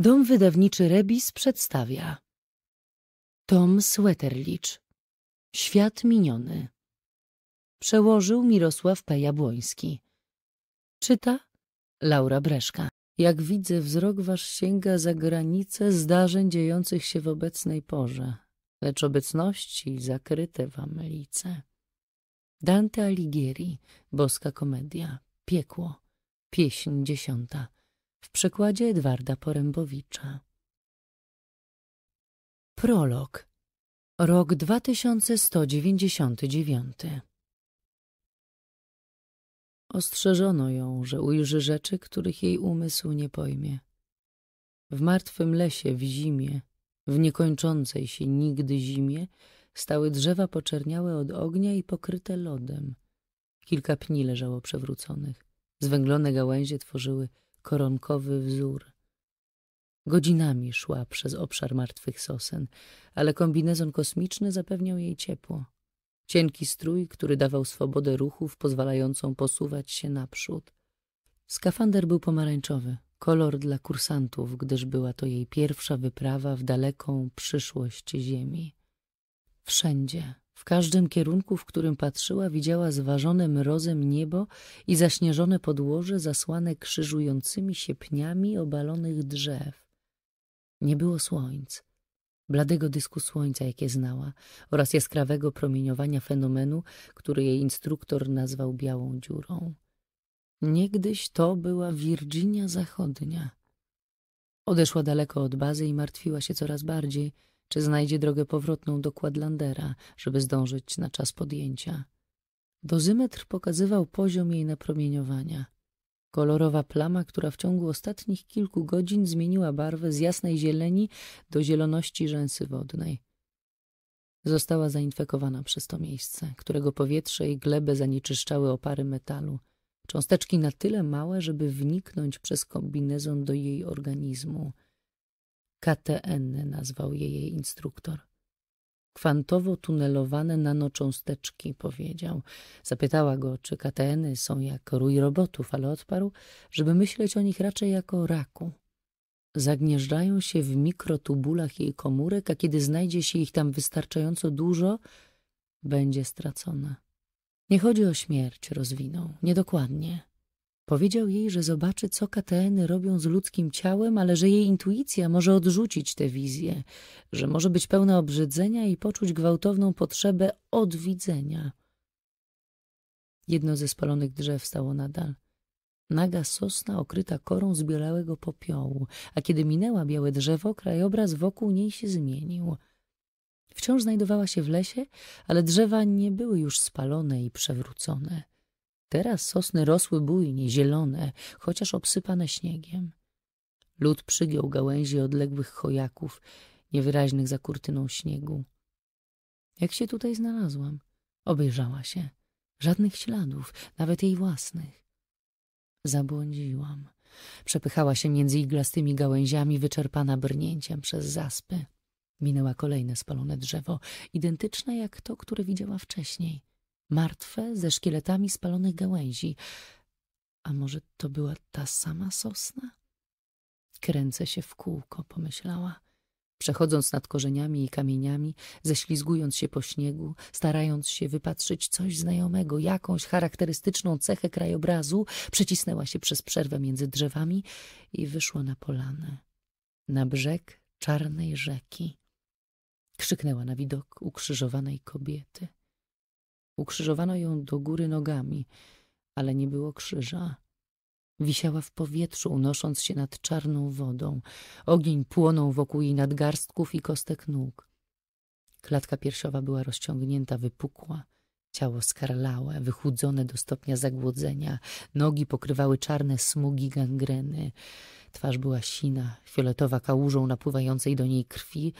Dom wydawniczy Rebis przedstawia Tom Sweterlicz Świat miniony Przełożył Mirosław P. Jabłoński Czyta Laura Breszka Jak widzę, wzrok wasz sięga za granice zdarzeń dziejących się w obecnej porze, lecz obecności zakryte wam lice. Dante Alighieri, Boska Komedia, Piekło, Pieśń dziesiąta w przykładzie Edwarda Porębowicza. Prolog Rok 2199 Ostrzeżono ją, że ujrzy rzeczy, których jej umysł nie pojmie. W martwym lesie, w zimie, w niekończącej się nigdy zimie, stały drzewa poczerniałe od ognia i pokryte lodem. Kilka pni leżało przewróconych. Zwęglone gałęzie tworzyły koronkowy wzór. Godzinami szła przez obszar martwych sosen, ale kombinezon kosmiczny zapewniał jej ciepło. Cienki strój, który dawał swobodę ruchów, pozwalającą posuwać się naprzód. Skafander był pomarańczowy, kolor dla kursantów, gdyż była to jej pierwsza wyprawa w daleką przyszłość Ziemi. Wszędzie w każdym kierunku, w którym patrzyła, widziała zważone mrozem niebo i zaśnieżone podłoże zasłane krzyżującymi się pniami obalonych drzew. Nie było słońc, bladego dysku słońca, jakie znała, oraz jaskrawego promieniowania fenomenu, który jej instruktor nazwał białą dziurą. Niegdyś to była Virginia Zachodnia. Odeszła daleko od bazy i martwiła się coraz bardziej – czy znajdzie drogę powrotną do Kładlandera, żeby zdążyć na czas podjęcia. Dozymetr pokazywał poziom jej napromieniowania. Kolorowa plama, która w ciągu ostatnich kilku godzin zmieniła barwę z jasnej zieleni do zieloności rzęsy wodnej. Została zainfekowana przez to miejsce, którego powietrze i glebę zanieczyszczały opary metalu. Cząsteczki na tyle małe, żeby wniknąć przez kombinezon do jej organizmu – KTN nazwał je jej instruktor. Kwantowo-tunelowane nanocząsteczki, powiedział. Zapytała go, czy KTN-y są jak rój robotów, ale odparł, żeby myśleć o nich raczej jako raku. Zagnieżdżają się w mikrotubulach jej komórek, a kiedy znajdzie się ich tam wystarczająco dużo, będzie stracona. Nie chodzi o śmierć, rozwinął, niedokładnie. Powiedział jej, że zobaczy, co kateny robią z ludzkim ciałem, ale że jej intuicja może odrzucić tę wizję, że może być pełna obrzydzenia i poczuć gwałtowną potrzebę odwidzenia. Jedno ze spalonych drzew stało nadal. Naga sosna okryta korą z białego popiołu, a kiedy minęła białe drzewo, krajobraz wokół niej się zmienił. Wciąż znajdowała się w lesie, ale drzewa nie były już spalone i przewrócone. Teraz sosny rosły bujnie, zielone, chociaż obsypane śniegiem. Lud przygiął gałęzi odległych chojaków, niewyraźnych za kurtyną śniegu. Jak się tutaj znalazłam? Obejrzała się. Żadnych śladów, nawet jej własnych. Zabłądziłam. Przepychała się między iglastymi gałęziami, wyczerpana brnięciem przez zaspy. Minęła kolejne spalone drzewo, identyczne jak to, które widziała wcześniej martwe, ze szkieletami spalonych gałęzi. A może to była ta sama sosna? Kręcę się w kółko, pomyślała. Przechodząc nad korzeniami i kamieniami, ześlizgując się po śniegu, starając się wypatrzyć coś znajomego, jakąś charakterystyczną cechę krajobrazu, przecisnęła się przez przerwę między drzewami i wyszła na polanę. Na brzeg czarnej rzeki. Krzyknęła na widok ukrzyżowanej kobiety. Ukrzyżowano ją do góry nogami, ale nie było krzyża. Wisiała w powietrzu, unosząc się nad czarną wodą. Ogień płonął wokół jej nadgarstków i kostek nóg. Klatka piersiowa była rozciągnięta, wypukła, ciało skarlałe, wychudzone do stopnia zagłodzenia. Nogi pokrywały czarne smugi gangreny. Twarz była sina, fioletowa kałużą napływającej do niej krwi,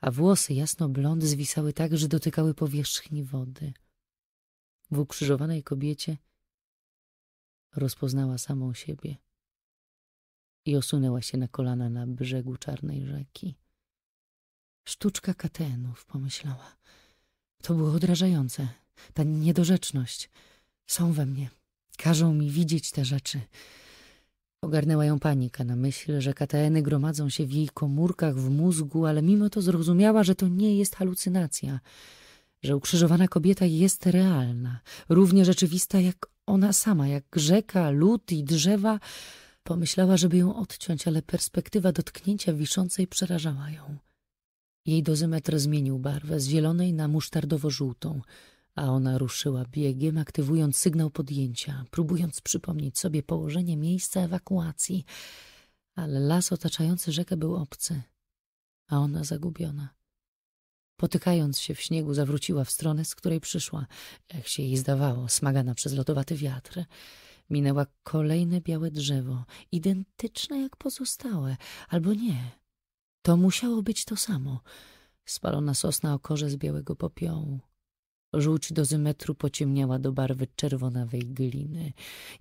a włosy jasno blond zwisały tak, że dotykały powierzchni wody. W ukrzyżowanej kobiecie rozpoznała samą siebie i osunęła się na kolana na brzegu czarnej rzeki. Sztuczka katenów, pomyślała. To było odrażające, ta niedorzeczność. Są we mnie, każą mi widzieć te rzeczy. Ogarnęła ją panika na myśl, że kateny gromadzą się w jej komórkach w mózgu, ale mimo to zrozumiała, że to nie jest halucynacja – że ukrzyżowana kobieta jest realna, równie rzeczywista jak ona sama, jak rzeka, lód i drzewa. Pomyślała, żeby ją odciąć, ale perspektywa dotknięcia wiszącej przerażała ją. Jej dozymetr zmienił barwę z zielonej na musztardowo-żółtą, a ona ruszyła biegiem, aktywując sygnał podjęcia, próbując przypomnieć sobie położenie miejsca ewakuacji. Ale las otaczający rzekę był obcy, a ona zagubiona. Potykając się w śniegu, zawróciła w stronę, z której przyszła, jak się jej zdawało, smagana przez lodowaty wiatr. Minęła kolejne białe drzewo, identyczne jak pozostałe, albo nie. To musiało być to samo. Spalona sosna o korze z białego popiołu. Żółć dozymetru zymetru pociemniała do barwy czerwonawej gliny.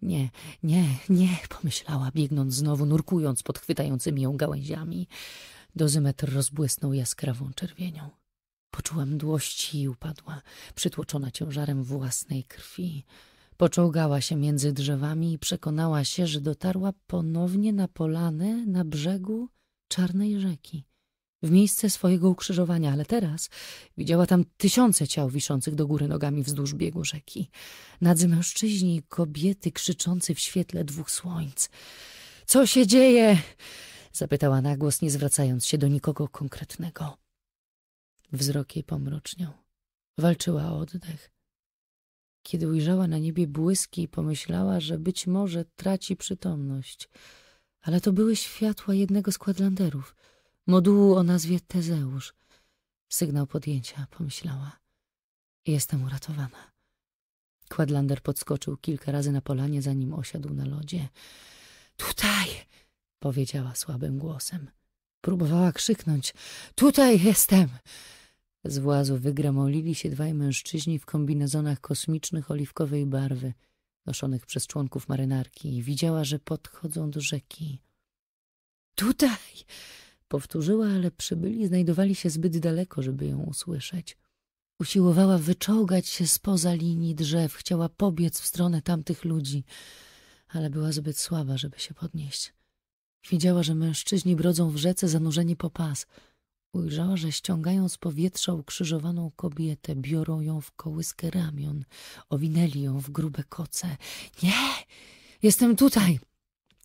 Nie, nie, nie, pomyślała, biegnąc znowu, nurkując pod chwytającymi ją gałęziami. Dozymetr rozbłysnął jaskrawą czerwienią. Poczuła mdłości i upadła, przytłoczona ciężarem własnej krwi. Poczołgała się między drzewami i przekonała się, że dotarła ponownie na polanę na brzegu czarnej rzeki, w miejsce swojego ukrzyżowania, ale teraz widziała tam tysiące ciał wiszących do góry nogami wzdłuż biegu rzeki. Nadzy mężczyźni i kobiety krzyczący w świetle dwóch słońc. — Co się dzieje? — zapytała na głos, nie zwracając się do nikogo konkretnego. Wzrok jej pomroczniał. Walczyła o oddech. Kiedy ujrzała na niebie błyski, pomyślała, że być może traci przytomność. Ale to były światła jednego z kwadlanderów, modułu o nazwie Tezeusz. Sygnał podjęcia, pomyślała. Jestem uratowana. Kładlander podskoczył kilka razy na polanie, zanim osiadł na lodzie. Tutaj! powiedziała słabym głosem. Próbowała krzyknąć. Tutaj jestem! Z włazu wygramolili się dwaj mężczyźni w kombinezonach kosmicznych oliwkowej barwy, noszonych przez członków marynarki i widziała, że podchodzą do rzeki. Tutaj! Powtórzyła, ale przybyli znajdowali się zbyt daleko, żeby ją usłyszeć. Usiłowała wyczołgać się spoza linii drzew, chciała pobiec w stronę tamtych ludzi, ale była zbyt słaba, żeby się podnieść. Widziała, że mężczyźni brodzą w rzece zanurzeni po pas – Ujrzała, że ściągają z powietrza ukrzyżowaną kobietę, biorą ją w kołyskę ramion, owinęli ją w grube koce. Nie, jestem tutaj,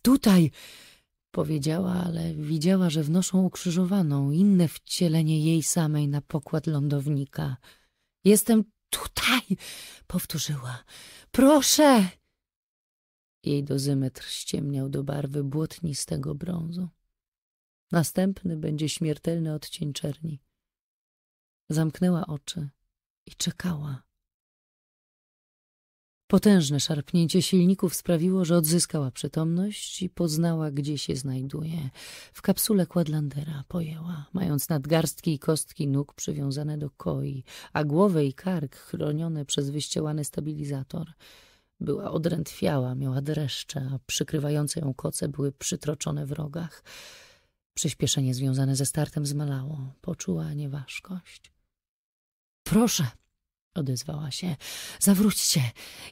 tutaj, powiedziała, ale widziała, że wnoszą ukrzyżowaną, inne wcielenie jej samej na pokład lądownika. Jestem tutaj, powtórzyła. Proszę! Jej dozymetr ściemniał do barwy błotnistego brązu. Następny będzie śmiertelny odcień czerni. Zamknęła oczy i czekała. Potężne szarpnięcie silników sprawiło, że odzyskała przytomność i poznała, gdzie się znajduje. W kapsule Quadlandera pojęła, mając nadgarstki i kostki nóg przywiązane do koi, a głowę i kark chronione przez wyścielany stabilizator. Była odrętwiała, miała dreszcze, a przykrywające ją koce były przytroczone w rogach. Przyspieszenie związane ze startem zmalało. Poczuła nieważkość. Proszę, odezwała się. Zawróćcie.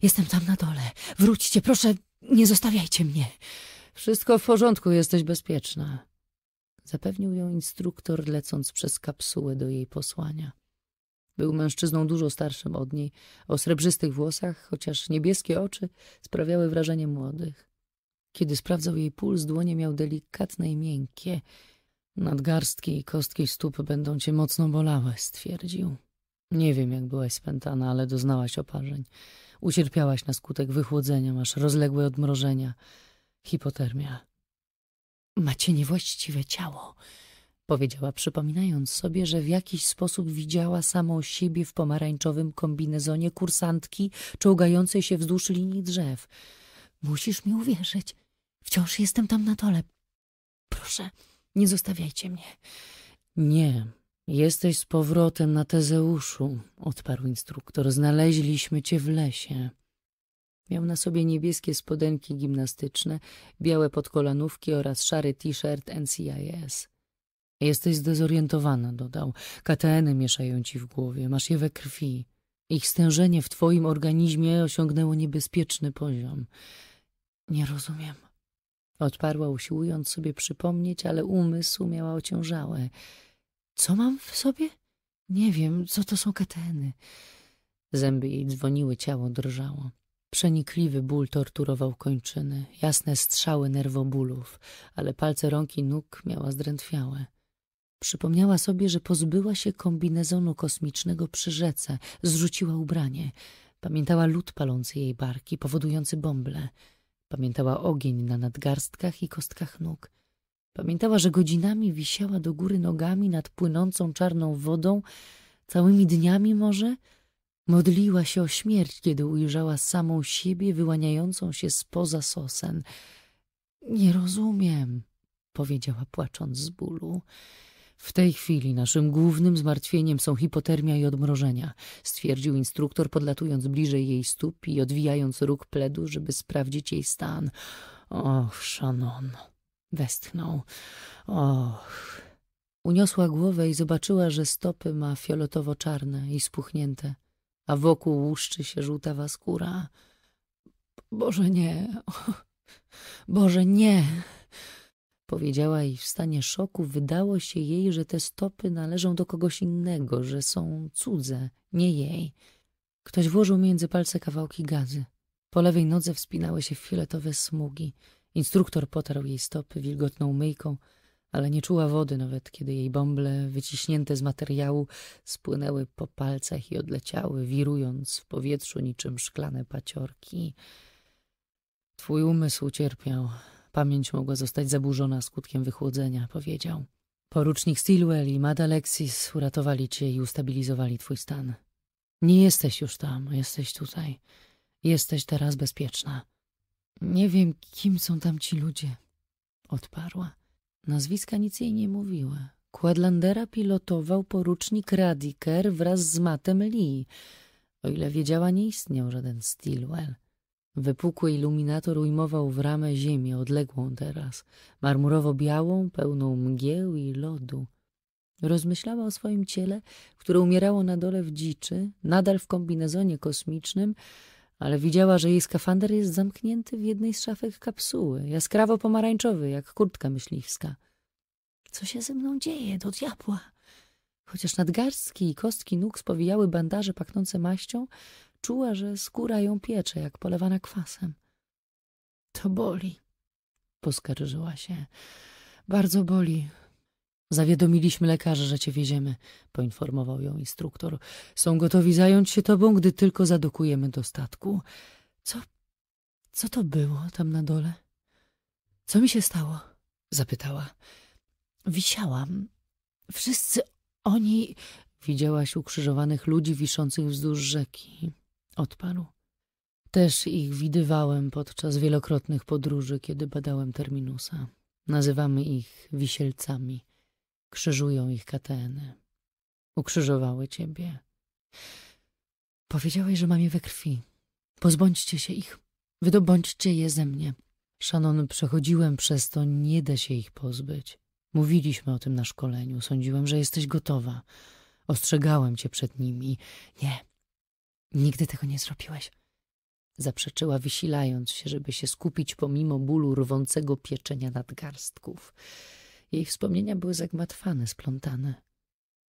Jestem tam na dole. Wróćcie, proszę, nie zostawiajcie mnie. Wszystko w porządku, jesteś bezpieczna. Zapewnił ją instruktor, lecąc przez kapsułę do jej posłania. Był mężczyzną dużo starszym od niej, o srebrzystych włosach, chociaż niebieskie oczy sprawiały wrażenie młodych. Kiedy sprawdzał jej puls, dłonie miał delikatne i miękkie. Nadgarstki i kostki stóp będą cię mocno bolały, stwierdził. Nie wiem, jak byłaś spętana, ale doznałaś oparzeń. Ucierpiałaś na skutek wychłodzenia, masz rozległe odmrożenia, hipotermia. Macie niewłaściwe ciało, powiedziała, przypominając sobie, że w jakiś sposób widziała samą siebie w pomarańczowym kombinezonie kursantki czołgającej się wzdłuż linii drzew. Musisz mi uwierzyć, Wciąż jestem tam na dole. Proszę, nie zostawiajcie mnie. Nie, jesteś z powrotem na Tezeuszu, odparł instruktor. Znaleźliśmy cię w lesie. Miał na sobie niebieskie spodenki gimnastyczne, białe podkolanówki oraz szary t-shirt NCIS. Jesteś zdezorientowana, dodał. Kateny mieszają ci w głowie, masz je we krwi. Ich stężenie w twoim organizmie osiągnęło niebezpieczny poziom. Nie rozumiem. Odparła, usiłując sobie przypomnieć, ale umysł miała ociążałe. Co mam w sobie? Nie wiem, co to są kateny. Zęby jej dzwoniły, ciało drżało. Przenikliwy ból torturował kończyny, jasne strzały nerwobólów, ale palce rąk i nóg miała zdrętwiałe. Przypomniała sobie, że pozbyła się kombinezonu kosmicznego przy rzece, zrzuciła ubranie. Pamiętała lód palący jej barki, powodujący bąble. Pamiętała ogień na nadgarstkach i kostkach nóg. Pamiętała, że godzinami wisiała do góry nogami nad płynącą czarną wodą, całymi dniami może? Modliła się o śmierć, kiedy ujrzała samą siebie wyłaniającą się spoza sosen. Nie rozumiem, powiedziała płacząc z bólu. W tej chwili naszym głównym zmartwieniem są hipotermia i odmrożenia, stwierdził instruktor, podlatując bliżej jej stóp i odwijając róg pledu, żeby sprawdzić jej stan. Och, Shannon, westchnął. Och. Uniosła głowę i zobaczyła, że stopy ma fioletowo-czarne i spuchnięte, a wokół łuszczy się żółtawa skóra. Boże nie, Boże nie! Powiedziała i w stanie szoku wydało się jej, że te stopy należą do kogoś innego, że są cudze, nie jej. Ktoś włożył między palce kawałki gazy. Po lewej nodze wspinały się fioletowe smugi. Instruktor potarł jej stopy wilgotną myjką, ale nie czuła wody nawet, kiedy jej bąble, wyciśnięte z materiału, spłynęły po palcach i odleciały, wirując w powietrzu niczym szklane paciorki. Twój umysł cierpiał, Pamięć mogła zostać zaburzona skutkiem wychłodzenia, powiedział. Porucznik Stilwell i Mad Alexis uratowali cię i ustabilizowali twój stan. Nie jesteś już tam, jesteś tutaj. Jesteś teraz bezpieczna. Nie wiem, kim są tam ci ludzie, odparła. Nazwiska nic jej nie mówiły. Quadlandera pilotował porucznik Radiker wraz z Mattem Lee. O ile wiedziała, nie istniał żaden Stilwell. Wypukły iluminator ujmował w ramę ziemię, odległą teraz, marmurowo-białą, pełną mgieł i lodu. Rozmyślała o swoim ciele, które umierało na dole w dziczy, nadal w kombinezonie kosmicznym, ale widziała, że jej skafander jest zamknięty w jednej z szafek kapsuły, jaskrawo-pomarańczowy, jak kurtka myśliwska. Co się ze mną dzieje, do diabła? Chociaż nadgarstki i kostki nóg spowijały bandaże pachnące maścią, Czuła, że skóra ją piecze, jak polewana kwasem. To boli, poskarżyła się. Bardzo boli. Zawiadomiliśmy lekarzy, że cię wieziemy, poinformował ją instruktor. Są gotowi zająć się tobą, gdy tylko zadokujemy do statku. Co, co to było tam na dole? Co mi się stało? Zapytała. Wisiałam. Wszyscy oni... Widziałaś ukrzyżowanych ludzi wiszących wzdłuż rzeki. Odparł. Też ich widywałem podczas wielokrotnych podróży, kiedy badałem Terminusa. Nazywamy ich wisielcami. Krzyżują ich kateny. Ukrzyżowały ciebie. Powiedziałeś, że mam je we krwi. Pozbądźcie się ich. Wydobądźcie je ze mnie. Szanon, przechodziłem przez to, nie da się ich pozbyć. Mówiliśmy o tym na szkoleniu. Sądziłem, że jesteś gotowa. Ostrzegałem cię przed nimi. Nie, Nigdy tego nie zrobiłeś. Zaprzeczyła, wysilając się, żeby się skupić pomimo bólu rwącego pieczenia nadgarstków. Jej wspomnienia były zagmatwane, splątane.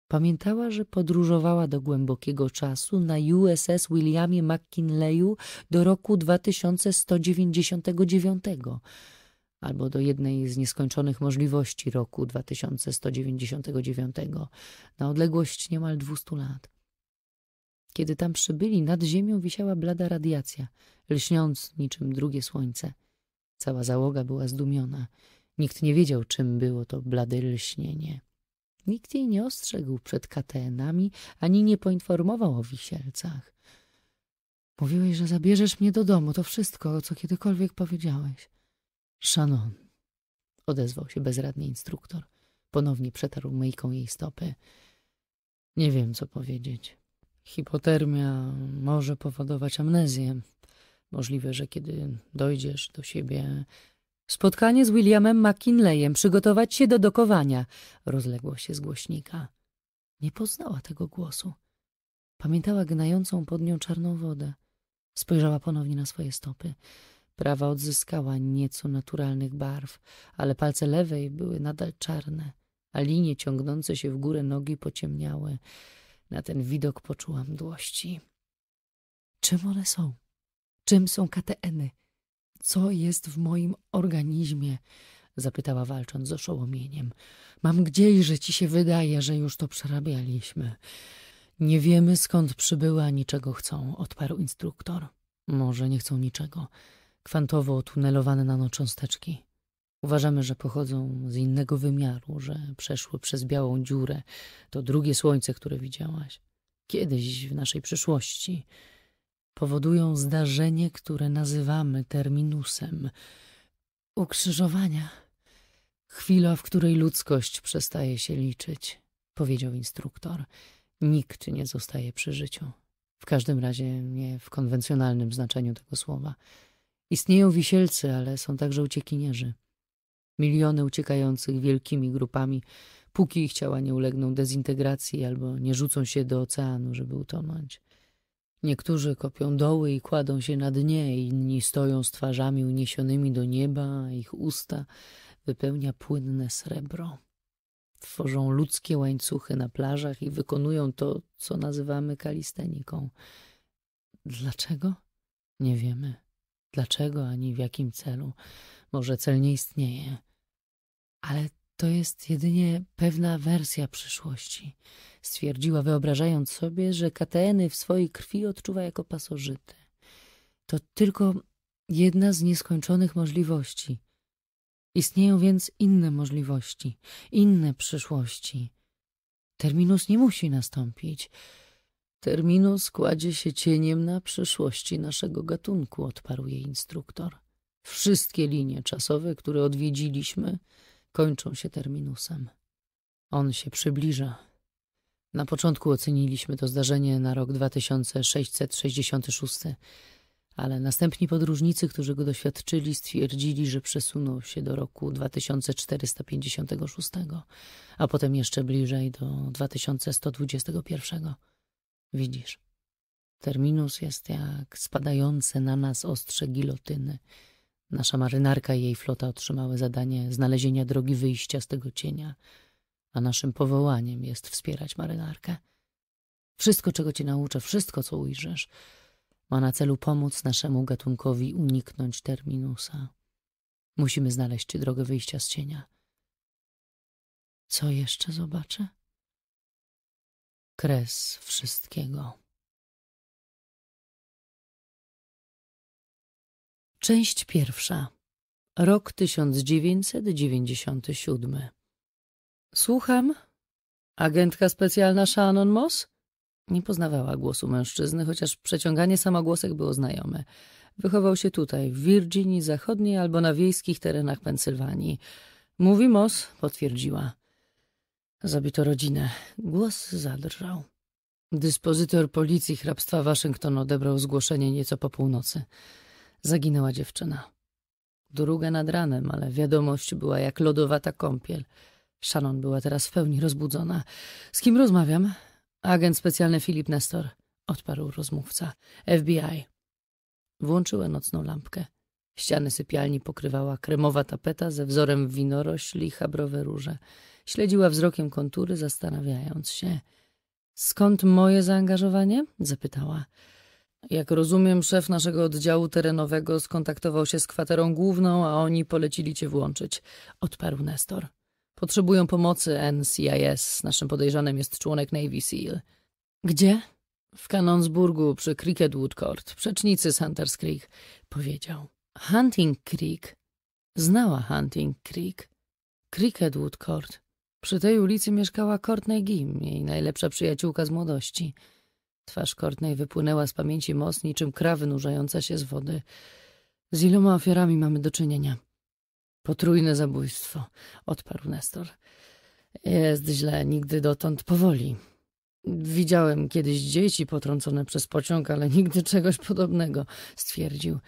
Pamiętała, że podróżowała do głębokiego czasu na USS Williamie McKinleyu do roku 2199 albo do jednej z nieskończonych możliwości roku 2199 na odległość niemal 200 lat. Kiedy tam przybyli, nad ziemią wisiała blada radiacja, lśniąc niczym drugie słońce. Cała załoga była zdumiona. Nikt nie wiedział, czym było to blade lśnienie. Nikt jej nie ostrzegł przed katenami, ani nie poinformował o wisielcach. Mówiłeś, że zabierzesz mnie do domu, to wszystko, co kiedykolwiek powiedziałeś. Shannon, odezwał się bezradnie instruktor. Ponownie przetarł myjką jej stopy. Nie wiem, co powiedzieć. Hipotermia może powodować amnezję. Możliwe, że kiedy dojdziesz do siebie... Spotkanie z Williamem McKinleyem, przygotować się do dokowania, rozległo się z głośnika. Nie poznała tego głosu. Pamiętała gnającą pod nią czarną wodę. Spojrzała ponownie na swoje stopy. Prawa odzyskała nieco naturalnych barw, ale palce lewej były nadal czarne, a linie ciągnące się w górę nogi pociemniały. Na ten widok poczułam mdłości. Czym one są? Czym są kateeny? Co jest w moim organizmie? Zapytała walcząc z oszołomieniem. Mam gdzieś, że ci się wydaje, że już to przerabialiśmy. Nie wiemy skąd przybyły, niczego czego chcą, odparł instruktor. Może nie chcą niczego. Kwantowo tunelowane nanocząsteczki. Uważamy, że pochodzą z innego wymiaru, że przeszły przez białą dziurę, to drugie słońce, które widziałaś, kiedyś w naszej przyszłości. Powodują zdarzenie, które nazywamy terminusem ukrzyżowania. Chwila, w której ludzkość przestaje się liczyć, powiedział instruktor. Nikt nie zostaje przy życiu. W każdym razie nie w konwencjonalnym znaczeniu tego słowa. Istnieją wisielcy, ale są także uciekinierzy miliony uciekających wielkimi grupami, póki ich ciała nie ulegną dezintegracji albo nie rzucą się do oceanu, żeby utonąć. Niektórzy kopią doły i kładą się na dnie, inni stoją z twarzami uniesionymi do nieba, a ich usta wypełnia płynne srebro. Tworzą ludzkie łańcuchy na plażach i wykonują to, co nazywamy kalisteniką. Dlaczego? Nie wiemy. Dlaczego ani w jakim celu. Może cel nie istnieje ale to jest jedynie pewna wersja przyszłości. Stwierdziła, wyobrażając sobie, że Kateny w swojej krwi odczuwa jako pasożyty. To tylko jedna z nieskończonych możliwości. Istnieją więc inne możliwości, inne przyszłości. Terminus nie musi nastąpić. Terminus kładzie się cieniem na przyszłości naszego gatunku, odparł jej instruktor. Wszystkie linie czasowe, które odwiedziliśmy, kończą się terminusem. On się przybliża. Na początku oceniliśmy to zdarzenie na rok 2666, ale następni podróżnicy, którzy go doświadczyli, stwierdzili, że przesunął się do roku 2456, a potem jeszcze bliżej do 2121. Widzisz, terminus jest jak spadające na nas ostrze gilotyny – Nasza marynarka i jej flota otrzymały zadanie znalezienia drogi wyjścia z tego cienia, a naszym powołaniem jest wspierać marynarkę. Wszystko, czego cię nauczę, wszystko, co ujrzysz, ma na celu pomóc naszemu gatunkowi uniknąć terminusa. Musimy znaleźć drogę wyjścia z cienia. Co jeszcze zobaczę? Kres wszystkiego. Część pierwsza. Rok 1997. Słucham. Agentka specjalna Shannon Moss? Nie poznawała głosu mężczyzny, chociaż przeciąganie samogłosek było znajome. Wychował się tutaj, w Virginii Zachodniej albo na wiejskich terenach Pensylwanii. Mówi Moss, potwierdziła. Zabito rodzinę. Głos zadrżał. Dyspozytor policji hrabstwa Waszyngton odebrał zgłoszenie nieco po północy. Zaginęła dziewczyna. Druga nad ranem, ale wiadomość była jak lodowata kąpiel. Shannon była teraz w pełni rozbudzona. Z kim rozmawiam? Agent specjalny Filip Nestor, odparł rozmówca. FBI. Włączyła nocną lampkę. Ściany sypialni pokrywała kremowa tapeta ze wzorem winorośli i habrowe róże. Śledziła wzrokiem kontury, zastanawiając się. Skąd moje zaangażowanie? zapytała. Jak rozumiem, szef naszego oddziału terenowego skontaktował się z kwaterą główną, a oni polecili cię włączyć. Odparł Nestor. Potrzebują pomocy NCIS. Naszym podejrzanym jest członek Navy SEAL. Gdzie? W Kanonsburgu przy Cricketwood Court, przecznicy z Hunters Creek, powiedział. Hunting Creek? Znała Hunting Creek. Cricketwood Court. Przy tej ulicy mieszkała Courtney Gim, jej najlepsza przyjaciółka z młodości. Twarz Kortnej wypłynęła z pamięci most, niczym krawy nurzająca się z wody. Z iloma ofiarami mamy do czynienia? Potrójne zabójstwo, odparł Nestor. Jest źle, nigdy dotąd powoli. Widziałem kiedyś dzieci potrącone przez pociąg, ale nigdy czegoś podobnego, stwierdził.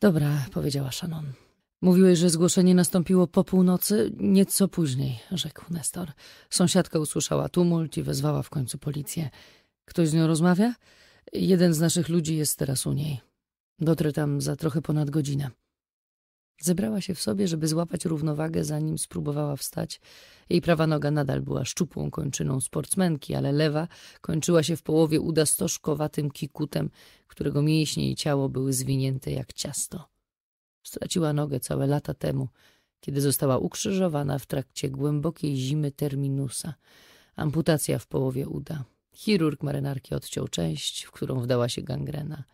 Dobra, powiedziała Shannon. Mówiłeś, że zgłoszenie nastąpiło po północy? Nieco później, rzekł Nestor. Sąsiadka usłyszała tumult i wezwała w końcu policję. Ktoś z nią rozmawia? Jeden z naszych ludzi jest teraz u niej. Dotrę tam za trochę ponad godzinę. Zebrała się w sobie, żeby złapać równowagę, zanim spróbowała wstać. Jej prawa noga nadal była szczupłą kończyną sportsmenki, ale lewa kończyła się w połowie uda stożkowatym kikutem, którego mięśnie i ciało były zwinięte jak ciasto. Straciła nogę całe lata temu, kiedy została ukrzyżowana w trakcie głębokiej zimy terminusa. Amputacja w połowie uda. Chirurg marynarki odciął część, w którą wdała się gangrena.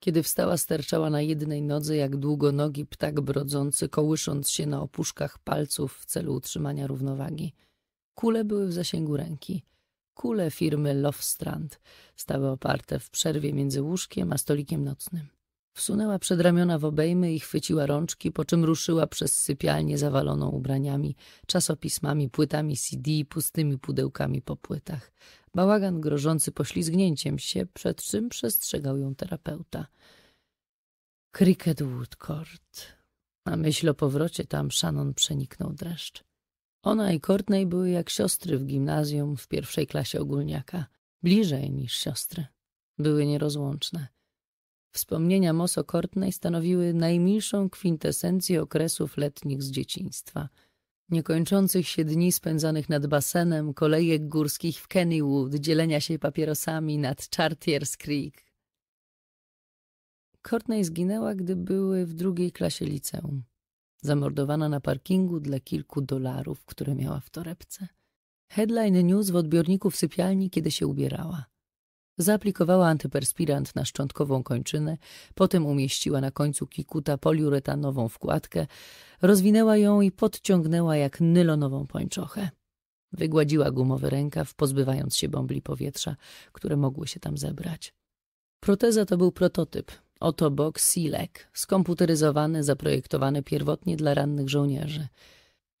Kiedy wstała, sterczała na jednej nodze jak długonogi ptak brodzący, kołysząc się na opuszkach palców w celu utrzymania równowagi. Kule były w zasięgu ręki. Kule firmy Lofstrand stały oparte w przerwie między łóżkiem a stolikiem nocnym. Wsunęła przed ramiona w obejmy i chwyciła rączki, po czym ruszyła przez sypialnię zawaloną ubraniami, czasopismami, płytami CD, pustymi pudełkami po płytach bałagan grożący poślizgnięciem się, przed czym przestrzegał ją terapeuta. Cricket Woodcourt. Na myśl o powrocie tam Shannon przeniknął dreszcz. Ona i Courtney były jak siostry w gimnazjum w pierwszej klasie ogólniaka, bliżej niż siostry. Były nierozłączne. Wspomnienia Moso Courtney stanowiły najmilszą kwintesencję okresów letnich z dzieciństwa – Niekończących się dni spędzanych nad basenem, kolejek górskich w Kennywood, dzielenia się papierosami nad Chartiers Creek. Courtney zginęła, gdy były w drugiej klasie liceum. Zamordowana na parkingu dla kilku dolarów, które miała w torebce. Headline News w odbiorniku w sypialni, kiedy się ubierała. Zaaplikowała antyperspirant na szczątkową kończynę, potem umieściła na końcu kikuta poliuretanową wkładkę, rozwinęła ją i podciągnęła jak nylonową pończochę. Wygładziła gumowy rękaw, pozbywając się bąbli powietrza, które mogły się tam zebrać. Proteza to był prototyp, oto bok Silek, skomputeryzowany, zaprojektowany pierwotnie dla rannych żołnierzy –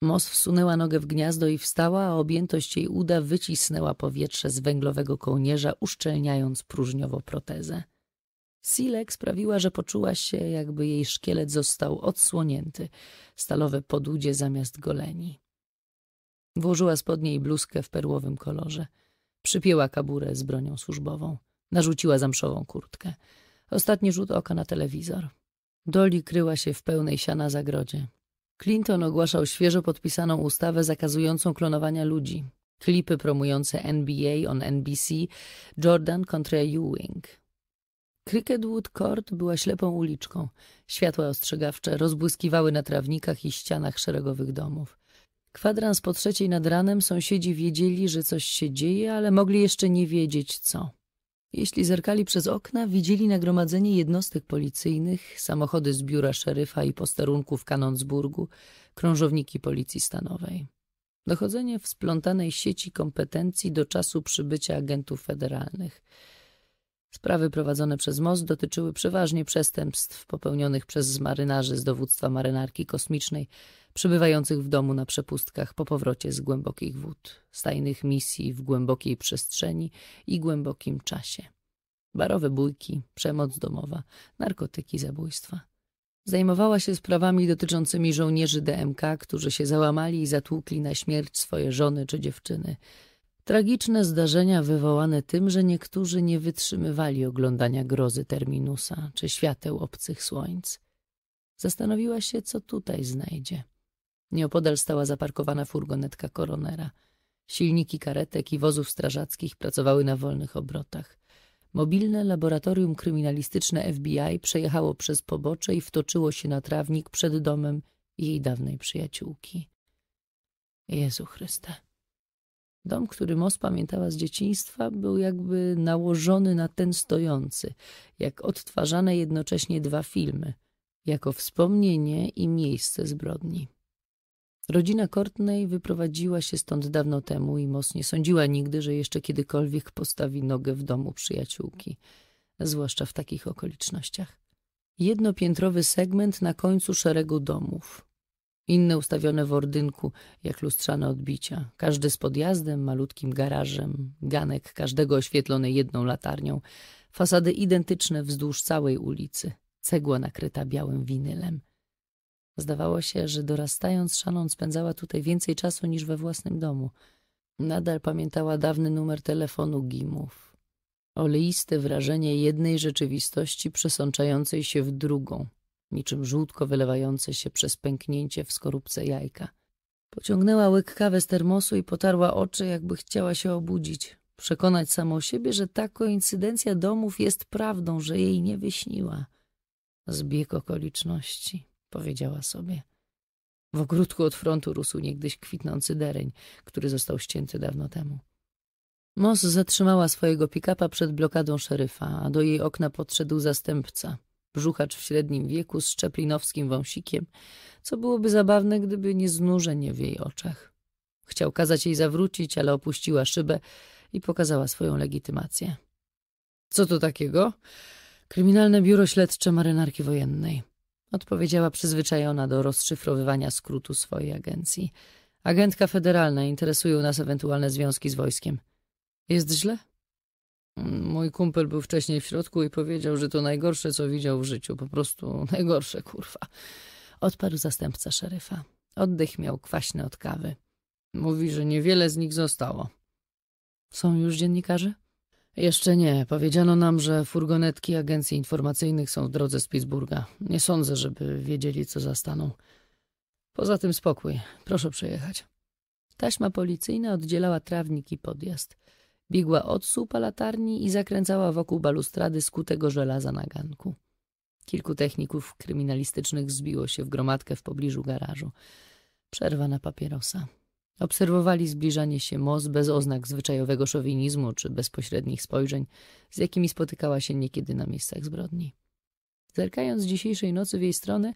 Mos wsunęła nogę w gniazdo i wstała, a objętość jej uda wycisnęła powietrze z węglowego kołnierza, uszczelniając próżniowo protezę. Silek sprawiła, że poczuła się, jakby jej szkielet został odsłonięty, stalowe podudzie zamiast goleni. Włożyła spodnie i bluzkę w perłowym kolorze. Przypięła kaburę z bronią służbową. Narzuciła zamszową kurtkę. Ostatni rzut oka na telewizor. Doli kryła się w pełnej siana zagrodzie. Clinton ogłaszał świeżo podpisaną ustawę zakazującą klonowania ludzi, klipy promujące NBA on NBC, Jordan kontra Ewing. Cricketwood Court była ślepą uliczką. Światła ostrzegawcze rozbłyskiwały na trawnikach i ścianach szeregowych domów. Kwadrans po trzeciej nad ranem sąsiedzi wiedzieli, że coś się dzieje, ale mogli jeszcze nie wiedzieć co. Jeśli zerkali przez okna, widzieli nagromadzenie jednostek policyjnych, samochody z biura szeryfa i posterunku w Kanonsburgu, krążowniki policji stanowej. Dochodzenie w splątanej sieci kompetencji do czasu przybycia agentów federalnych. Sprawy prowadzone przez most dotyczyły przeważnie przestępstw popełnionych przez marynarzy z dowództwa marynarki kosmicznej – przybywających w domu na przepustkach po powrocie z głębokich wód, stajnych misji w głębokiej przestrzeni i głębokim czasie. Barowe bójki, przemoc domowa, narkotyki, zabójstwa. Zajmowała się sprawami dotyczącymi żołnierzy DMK, którzy się załamali i zatłukli na śmierć swoje żony czy dziewczyny. Tragiczne zdarzenia wywołane tym, że niektórzy nie wytrzymywali oglądania grozy terminusa czy świateł obcych słońc. Zastanowiła się, co tutaj znajdzie. Nieopodal stała zaparkowana furgonetka koronera. Silniki karetek i wozów strażackich pracowały na wolnych obrotach. Mobilne laboratorium kryminalistyczne FBI przejechało przez pobocze i wtoczyło się na trawnik przed domem jej dawnej przyjaciółki. Jezu Chryste. Dom, który Mos pamiętała z dzieciństwa, był jakby nałożony na ten stojący, jak odtwarzane jednocześnie dwa filmy, jako wspomnienie i miejsce zbrodni. Rodzina Kortnej wyprowadziła się stąd dawno temu i mocnie nie sądziła nigdy, że jeszcze kiedykolwiek postawi nogę w domu przyjaciółki, zwłaszcza w takich okolicznościach. Jednopiętrowy segment na końcu szeregu domów. Inne ustawione w ordynku, jak lustrzane odbicia. Każdy z podjazdem, malutkim garażem, ganek każdego oświetlony jedną latarnią. Fasady identyczne wzdłuż całej ulicy. Cegła nakryta białym winylem. Zdawało się, że dorastając, Shannon spędzała tutaj więcej czasu niż we własnym domu. Nadal pamiętała dawny numer telefonu Gimów. Oleiste wrażenie jednej rzeczywistości przesączającej się w drugą, niczym żółtko wylewające się przez pęknięcie w skorupce jajka. Pociągnęła łyk kawę z termosu i potarła oczy, jakby chciała się obudzić. Przekonać samą siebie, że ta koincydencja domów jest prawdą, że jej nie wyśniła. Zbieg okoliczności powiedziała sobie. W ogródku od frontu rósł niegdyś kwitnący dereń, który został ścięty dawno temu. Moss zatrzymała swojego pikapa przed blokadą szeryfa, a do jej okna podszedł zastępca, brzuchacz w średnim wieku z czeplinowskim wąsikiem, co byłoby zabawne, gdyby nie znużenie w jej oczach. Chciał kazać jej zawrócić, ale opuściła szybę i pokazała swoją legitymację. — Co to takiego? Kryminalne biuro śledcze marynarki wojennej odpowiedziała przyzwyczajona do rozszyfrowywania skrótu swojej agencji. Agentka federalna, interesują nas ewentualne związki z wojskiem. Jest źle? Mój kumpel był wcześniej w środku i powiedział, że to najgorsze, co widział w życiu. Po prostu najgorsze, kurwa. Odparł zastępca szeryfa. Oddech miał kwaśny od kawy. Mówi, że niewiele z nich zostało. Są już dziennikarze? Jeszcze nie. Powiedziano nam, że furgonetki agencji informacyjnych są w drodze z Pittsburgha. Nie sądzę, żeby wiedzieli, co zastaną. Poza tym spokój. Proszę przejechać. Taśma policyjna oddzielała trawnik i podjazd. Biegła od słupa latarni i zakręcała wokół balustrady skutego żelaza na ganku. Kilku techników kryminalistycznych zbiło się w gromadkę w pobliżu garażu. Przerwa na papierosa. Obserwowali zbliżanie się most bez oznak zwyczajowego szowinizmu czy bezpośrednich spojrzeń, z jakimi spotykała się niekiedy na miejscach zbrodni. Zerkając dzisiejszej nocy w jej stronę,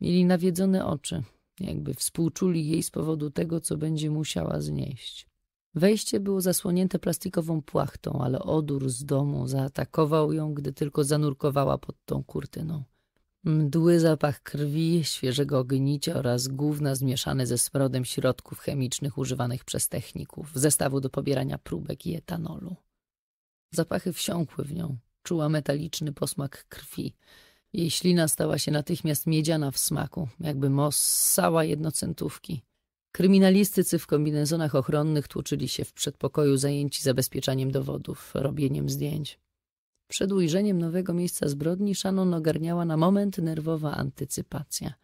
mieli nawiedzone oczy, jakby współczuli jej z powodu tego, co będzie musiała znieść. Wejście było zasłonięte plastikową płachtą, ale odór z domu zaatakował ją, gdy tylko zanurkowała pod tą kurtyną. Mdły zapach krwi, świeżego ognicia oraz gówna zmieszane ze smrodem środków chemicznych używanych przez techników, zestawu do pobierania próbek i etanolu. Zapachy wsiąkły w nią. Czuła metaliczny posmak krwi. Jej ślina stała się natychmiast miedziana w smaku, jakby mossała jednocentówki. Kryminalistycy w kombinezonach ochronnych tłoczyli się w przedpokoju zajęci zabezpieczaniem dowodów, robieniem zdjęć. Przed ujrzeniem nowego miejsca zbrodni Shannon ogarniała na moment nerwowa antycypacja.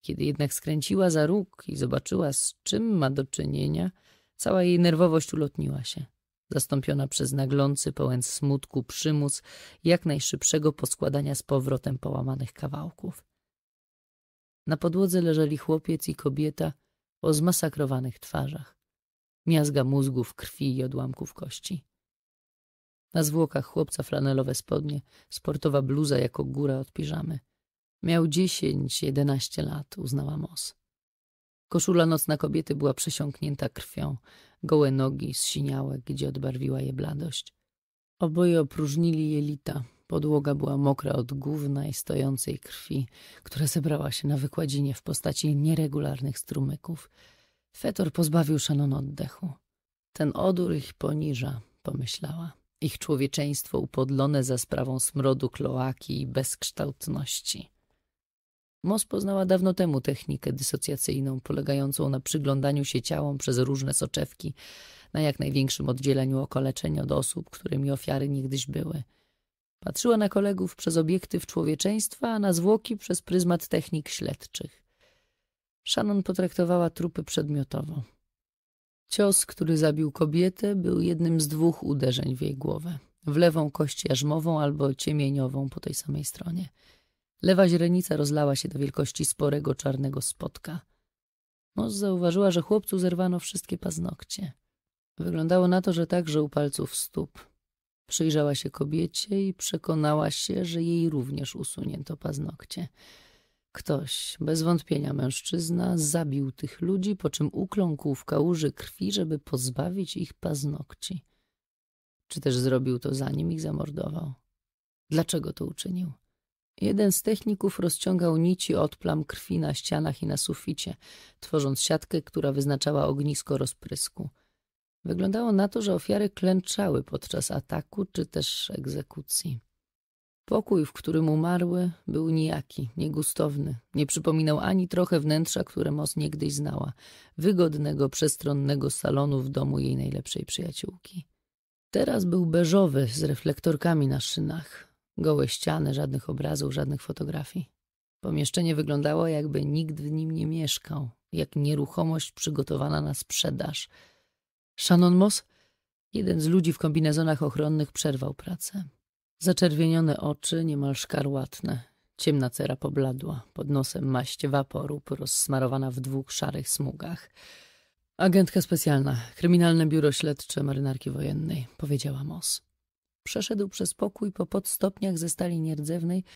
Kiedy jednak skręciła za róg i zobaczyła, z czym ma do czynienia, cała jej nerwowość ulotniła się, zastąpiona przez naglący, pełen smutku przymus jak najszybszego poskładania z powrotem połamanych kawałków. Na podłodze leżeli chłopiec i kobieta o zmasakrowanych twarzach, miazga mózgów, krwi i odłamków kości. Na zwłokach chłopca flanelowe spodnie, sportowa bluza jako góra od piżamy. Miał dziesięć, jedenaście lat, uznała Mos. Koszula nocna kobiety była przesiąknięta krwią, gołe nogi zsiniałe, gdzie odbarwiła je bladość. Oboje opróżnili jelita. Podłoga była mokra od gówna i stojącej krwi, która zebrała się na wykładzinie w postaci nieregularnych strumyków. Fetor pozbawił Shannon oddechu. Ten odór ich poniża, pomyślała ich człowieczeństwo upodlone za sprawą smrodu kloaki i bezkształtności. Mos poznała dawno temu technikę dysocjacyjną, polegającą na przyglądaniu się ciałom przez różne soczewki, na jak największym oddzieleniu okaleczeń od osób, którymi ofiary niegdyś były. Patrzyła na kolegów przez obiektyw człowieczeństwa, a na zwłoki przez pryzmat technik śledczych. Shannon potraktowała trupy przedmiotowo. Cios, który zabił kobietę, był jednym z dwóch uderzeń w jej głowę. W lewą kość jarzmową albo ciemieniową po tej samej stronie. Lewa źrenica rozlała się do wielkości sporego czarnego spotka. Moz zauważyła, że chłopcu zerwano wszystkie paznokcie. Wyglądało na to, że także u palców stóp. Przyjrzała się kobiecie i przekonała się, że jej również usunięto paznokcie. Ktoś, bez wątpienia mężczyzna, zabił tych ludzi, po czym ukląkł w kałuży krwi, żeby pozbawić ich paznokci. Czy też zrobił to zanim ich zamordował? Dlaczego to uczynił? Jeden z techników rozciągał nici od plam krwi na ścianach i na suficie, tworząc siatkę, która wyznaczała ognisko rozprysku. Wyglądało na to, że ofiary klęczały podczas ataku czy też egzekucji. Pokój, w którym umarły, był nijaki, niegustowny. Nie przypominał ani trochę wnętrza, które Mos niegdyś znała. Wygodnego, przestronnego salonu w domu jej najlepszej przyjaciółki. Teraz był beżowy, z reflektorkami na szynach. Gołe ściany, żadnych obrazów, żadnych fotografii. Pomieszczenie wyglądało, jakby nikt w nim nie mieszkał. Jak nieruchomość przygotowana na sprzedaż. Shannon Moss, jeden z ludzi w kombinezonach ochronnych, przerwał pracę. Zaczerwienione oczy, niemal szkarłatne. Ciemna cera pobladła, pod nosem maść waporu rozsmarowana w dwóch szarych smugach. Agentka specjalna, kryminalne biuro śledcze marynarki wojennej, powiedziała Moss. Przeszedł przez pokój po podstopniach ze stali nierdzewnej,